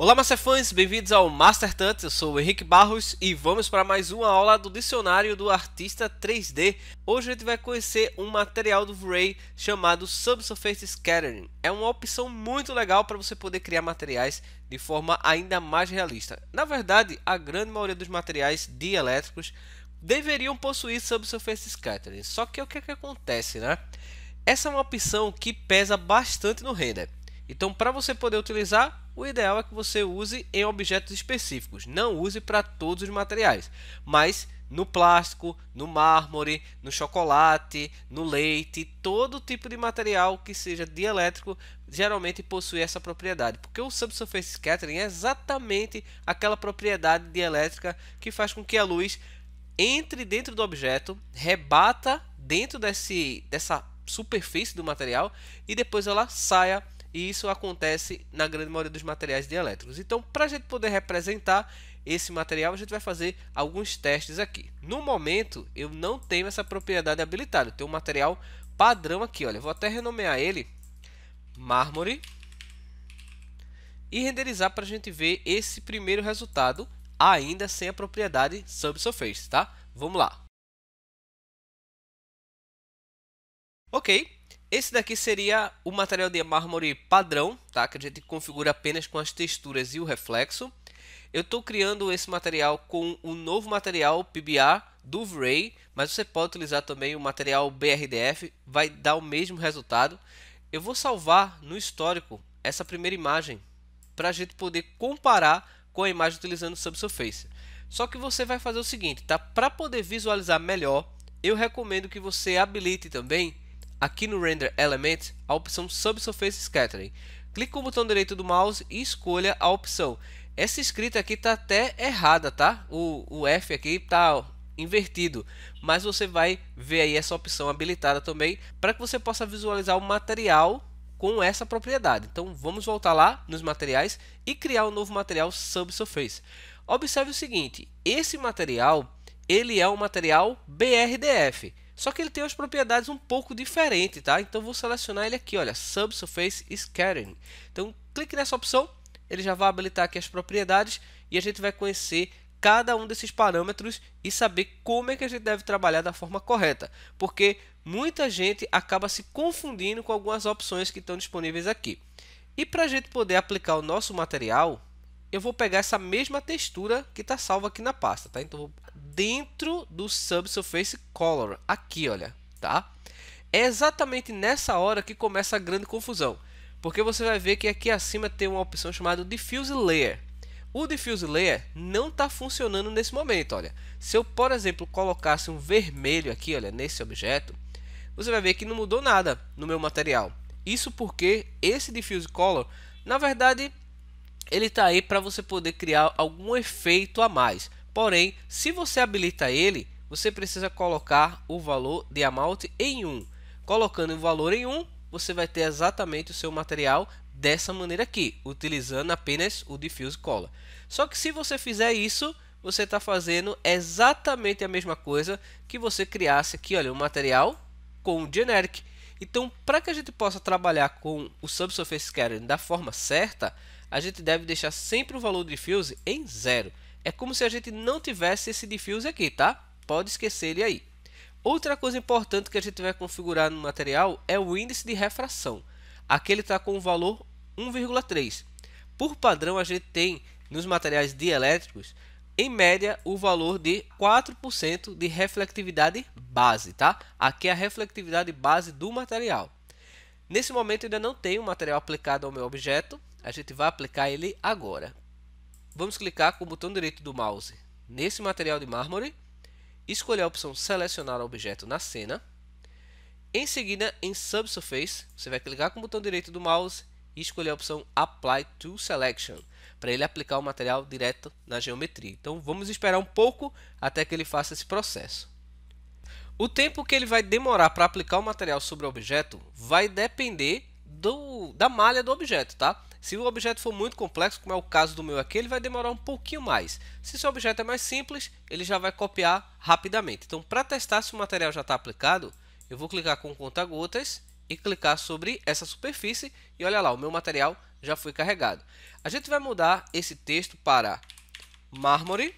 Olá Masterfãs, bem-vindos ao Master Tant. eu sou o Henrique Barros e vamos para mais uma aula do Dicionário do Artista 3D. Hoje a gente vai conhecer um material do Ray chamado Subsurface Scattering. É uma opção muito legal para você poder criar materiais de forma ainda mais realista. Na verdade, a grande maioria dos materiais dielétricos deveriam possuir Subsurface Scattering, só que o que, é que acontece, né? Essa é uma opção que pesa bastante no render. Então, para você poder utilizar, o ideal é que você use em objetos específicos, não use para todos os materiais, mas no plástico, no mármore, no chocolate, no leite, todo tipo de material que seja dielétrico geralmente possui essa propriedade, porque o subsurface scattering é exatamente aquela propriedade dielétrica que faz com que a luz entre dentro do objeto, rebata dentro desse, dessa superfície do material e depois ela saia e isso acontece na grande maioria dos materiais dielétricos. Então, para a gente poder representar esse material, a gente vai fazer alguns testes aqui. No momento, eu não tenho essa propriedade habilitada, eu tenho um material padrão aqui, olha, vou até renomear ele mármore e renderizar para a gente ver esse primeiro resultado ainda sem a propriedade subsurface, tá? Vamos lá. Ok, esse daqui seria o material de mármore padrão, tá? que a gente configura apenas com as texturas e o reflexo. Eu estou criando esse material com o um novo material PBA do Vray, ray mas você pode utilizar também o material BRDF, vai dar o mesmo resultado. Eu vou salvar no histórico essa primeira imagem para a gente poder comparar com a imagem utilizando o subsurface. Só que você vai fazer o seguinte, tá? Para poder visualizar melhor, eu recomendo que você habilite também Aqui no Render Element, a opção Subsurface Scattering. Clique com o botão direito do mouse e escolha a opção. Essa escrita aqui está até errada, tá? O, o F aqui está invertido, mas você vai ver aí essa opção habilitada também para que você possa visualizar o material com essa propriedade. Então vamos voltar lá nos materiais e criar um novo material Subsurface. Observe o seguinte, esse material ele é um material BRDF. Só que ele tem as propriedades um pouco diferente, tá? Então vou selecionar ele aqui, olha, Subsurface Scattering. Então clique nessa opção, ele já vai habilitar aqui as propriedades e a gente vai conhecer cada um desses parâmetros e saber como é que a gente deve trabalhar da forma correta, porque muita gente acaba se confundindo com algumas opções que estão disponíveis aqui. E para a gente poder aplicar o nosso material, eu vou pegar essa mesma textura que está salva aqui na pasta, tá? Então vou dentro do Subsurface Color, aqui, olha, tá? É exatamente nessa hora que começa a grande confusão, porque você vai ver que aqui acima tem uma opção chamada Diffuse Layer. O Diffuse Layer não está funcionando nesse momento, olha. Se eu, por exemplo, colocasse um vermelho aqui, olha, nesse objeto, você vai ver que não mudou nada no meu material. Isso porque esse Diffuse Color, na verdade, ele está aí para você poder criar algum efeito a mais. Porém, se você habilita ele, você precisa colocar o valor de amount em 1. Colocando o valor em 1, você vai ter exatamente o seu material dessa maneira aqui, utilizando apenas o Diffuse Color. Só que se você fizer isso, você está fazendo exatamente a mesma coisa que você criasse aqui, olha, um material com o Generic. Então, para que a gente possa trabalhar com o Subsurface Scattering da forma certa, a gente deve deixar sempre o valor de Diffuse em zero. É como se a gente não tivesse esse diffuse aqui, tá? Pode esquecer ele aí. Outra coisa importante que a gente vai configurar no material é o índice de refração. Aqui ele está com o valor 1,3. Por padrão, a gente tem nos materiais dielétricos, em média, o valor de 4% de reflectividade base, tá? Aqui é a reflectividade base do material. Nesse momento, ainda não tenho o material aplicado ao meu objeto. A gente vai aplicar ele agora vamos clicar com o botão direito do mouse nesse material de mármore, escolher a opção selecionar objeto na cena, em seguida em Subsurface, você vai clicar com o botão direito do mouse e escolher a opção Apply to Selection, para ele aplicar o material direto na geometria. Então vamos esperar um pouco até que ele faça esse processo. O tempo que ele vai demorar para aplicar o material sobre o objeto vai depender do, da malha do objeto, tá? Se o objeto for muito complexo, como é o caso do meu aqui, ele vai demorar um pouquinho mais. Se seu objeto é mais simples, ele já vai copiar rapidamente. Então, para testar se o material já está aplicado, eu vou clicar com o conta-gotas e clicar sobre essa superfície e olha lá, o meu material já foi carregado. A gente vai mudar esse texto para mármore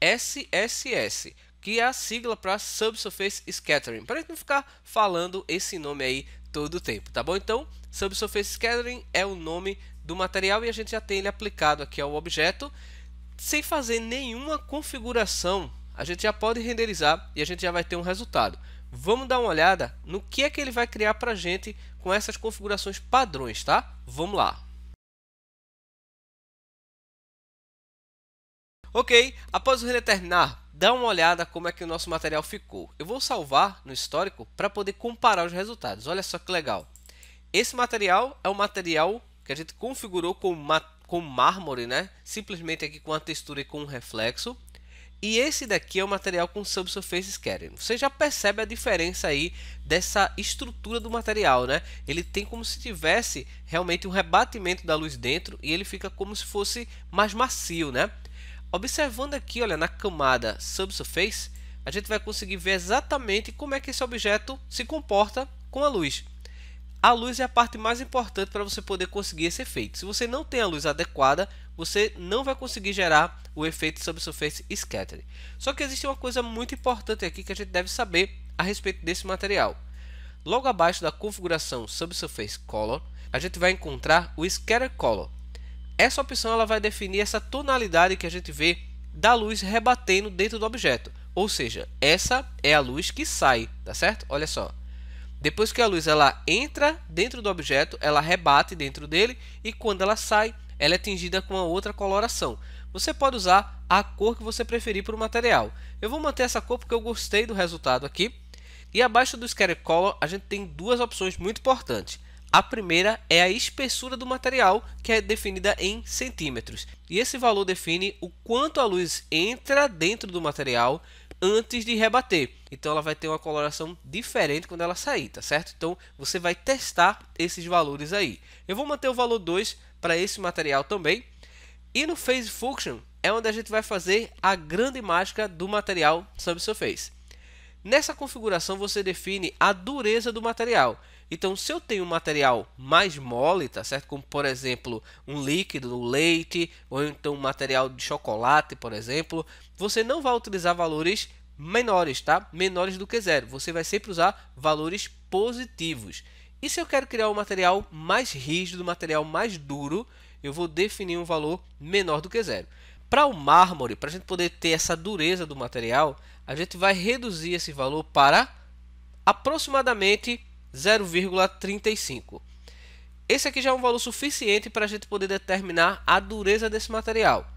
SSS, que é a sigla para Subsurface Scattering, para a gente não ficar falando esse nome aí todo o tempo, tá bom? Então, subsurface scattering é o nome do material e a gente já tem ele aplicado aqui ao objeto sem fazer nenhuma configuração. A gente já pode renderizar e a gente já vai ter um resultado. Vamos dar uma olhada no que é que ele vai criar para a gente com essas configurações padrões, tá? Vamos lá. Ok, após o render terminar, dá uma olhada como é que o nosso material ficou. Eu vou salvar no histórico para poder comparar os resultados. Olha só que legal. Esse material é o material que a gente configurou com, com mármore, né? simplesmente aqui com a textura e com um reflexo. E esse daqui é o material com subsurface scattering. Você já percebe a diferença aí dessa estrutura do material, né? Ele tem como se tivesse realmente um rebatimento da luz dentro e ele fica como se fosse mais macio, né? Observando aqui, olha, na camada Subsurface, a gente vai conseguir ver exatamente como é que esse objeto se comporta com a luz. A luz é a parte mais importante para você poder conseguir esse efeito. Se você não tem a luz adequada, você não vai conseguir gerar o efeito Subsurface Scattering. Só que existe uma coisa muito importante aqui que a gente deve saber a respeito desse material. Logo abaixo da configuração Subsurface Color, a gente vai encontrar o Scatter Color. Essa opção ela vai definir essa tonalidade que a gente vê da luz rebatendo dentro do objeto. Ou seja, essa é a luz que sai, tá certo? Olha só. Depois que a luz ela entra dentro do objeto, ela rebate dentro dele e quando ela sai, ela é tingida com a outra coloração. Você pode usar a cor que você preferir para o material. Eu vou manter essa cor porque eu gostei do resultado aqui. E abaixo do Scatter Color, a gente tem duas opções muito importantes. A primeira é a espessura do material, que é definida em centímetros. E esse valor define o quanto a luz entra dentro do material antes de rebater. Então ela vai ter uma coloração diferente quando ela sair, tá certo? Então você vai testar esses valores aí. Eu vou manter o valor 2 para esse material também. E no Phase Function é onde a gente vai fazer a grande mágica do material subsurface. Nessa configuração você define a dureza do material. Então, se eu tenho um material mais mole, tá certo? Como por exemplo, um líquido, um leite, ou então um material de chocolate, por exemplo, você não vai utilizar valores menores, tá? Menores do que zero. Você vai sempre usar valores positivos. E se eu quero criar um material mais rígido, um material mais duro, eu vou definir um valor menor do que zero. Para o mármore, para a gente poder ter essa dureza do material, a gente vai reduzir esse valor para aproximadamente 0,35. Esse aqui já é um valor suficiente para a gente poder determinar a dureza desse material.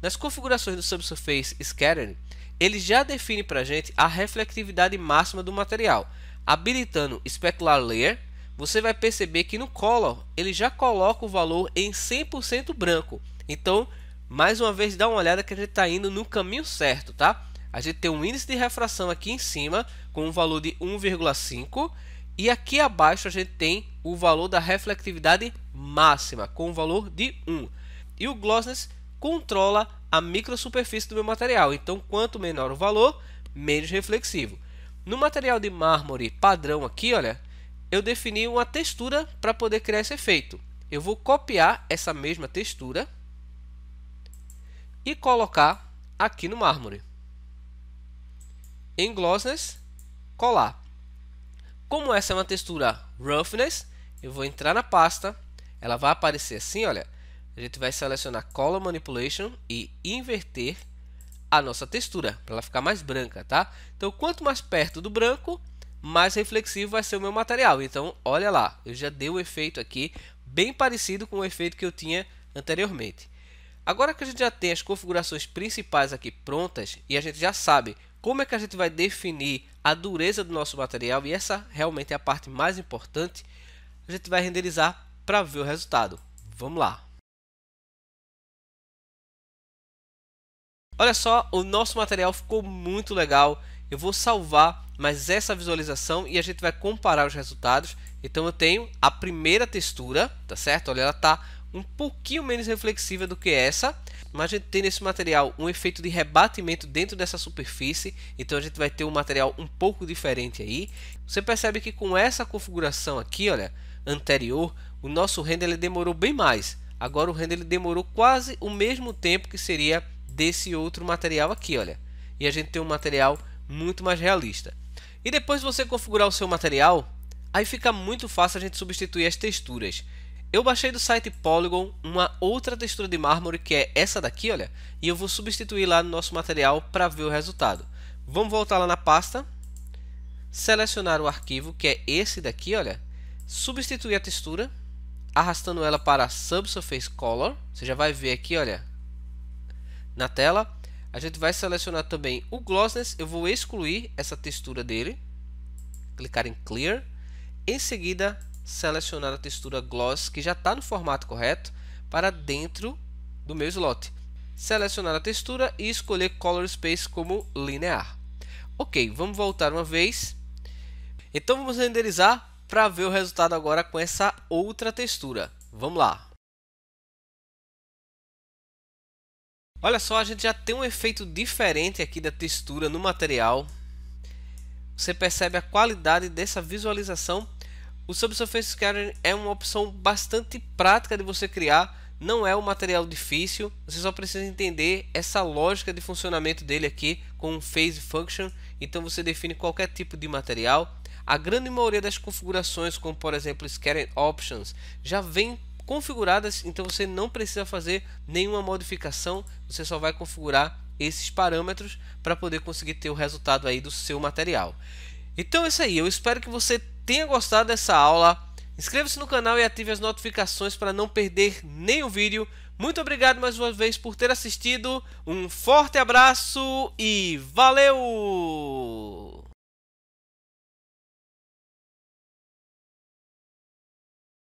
Nas configurações do Subsurface Scattering, ele já define para a gente a reflectividade máxima do material. Habilitando Specular Layer, você vai perceber que no Color ele já coloca o valor em 100% branco. Então, mais uma vez, dá uma olhada que a gente está indo no caminho certo, tá? A gente tem um índice de refração aqui em cima com um valor de 1,5 e aqui abaixo a gente tem o valor da reflectividade máxima, com o valor de 1. E o Glossness controla a microsuperfície do meu material. Então, quanto menor o valor, menos reflexivo. No material de mármore padrão aqui, olha, eu defini uma textura para poder criar esse efeito. Eu vou copiar essa mesma textura e colocar aqui no mármore. Em Glossness, colar. Como essa é uma textura roughness, eu vou entrar na pasta, ela vai aparecer assim, olha. A gente vai selecionar Color Manipulation e inverter a nossa textura, para ela ficar mais branca, tá? Então, quanto mais perto do branco, mais reflexivo vai ser o meu material. Então, olha lá, eu já dei o um efeito aqui, bem parecido com o efeito que eu tinha anteriormente. Agora que a gente já tem as configurações principais aqui prontas, e a gente já sabe como é que a gente vai definir a dureza do nosso material? E essa realmente é a parte mais importante. A gente vai renderizar para ver o resultado. Vamos lá. Olha só, o nosso material ficou muito legal. Eu vou salvar mais essa visualização e a gente vai comparar os resultados. Então eu tenho a primeira textura, tá certo? Olha, ela está um pouquinho menos reflexiva do que essa mas a gente tem nesse material um efeito de rebatimento dentro dessa superfície, então a gente vai ter um material um pouco diferente aí. Você percebe que com essa configuração aqui, olha, anterior, o nosso render ele demorou bem mais. Agora o render ele demorou quase o mesmo tempo que seria desse outro material aqui, olha. E a gente tem um material muito mais realista. E depois de você configurar o seu material, aí fica muito fácil a gente substituir as texturas. Eu baixei do site Polygon uma outra textura de mármore que é essa daqui, olha, e eu vou substituir lá no nosso material para ver o resultado. Vamos voltar lá na pasta, selecionar o arquivo que é esse daqui, olha, substituir a textura, arrastando ela para Subsurface Color, você já vai ver aqui, olha, na tela. A gente vai selecionar também o Glossness. eu vou excluir essa textura dele, clicar em Clear, em seguida selecionar a textura Gloss, que já está no formato correto, para dentro do meu slot. Selecionar a textura e escolher Color Space como linear. Ok, vamos voltar uma vez. Então vamos renderizar para ver o resultado agora com essa outra textura. Vamos lá. Olha só, a gente já tem um efeito diferente aqui da textura no material. Você percebe a qualidade dessa visualização o subsurface scattering é uma opção bastante prática de você criar, não é um material difícil, você só precisa entender essa lógica de funcionamento dele aqui com um phase function, então você define qualquer tipo de material. A grande maioria das configurações, como por exemplo scattering options, já vem configuradas, então você não precisa fazer nenhuma modificação, você só vai configurar esses parâmetros para poder conseguir ter o resultado aí do seu material. Então é isso aí, eu espero que você tenha gostado dessa aula. Inscreva-se no canal e ative as notificações para não perder nenhum vídeo. Muito obrigado mais uma vez por ter assistido. Um forte abraço e valeu!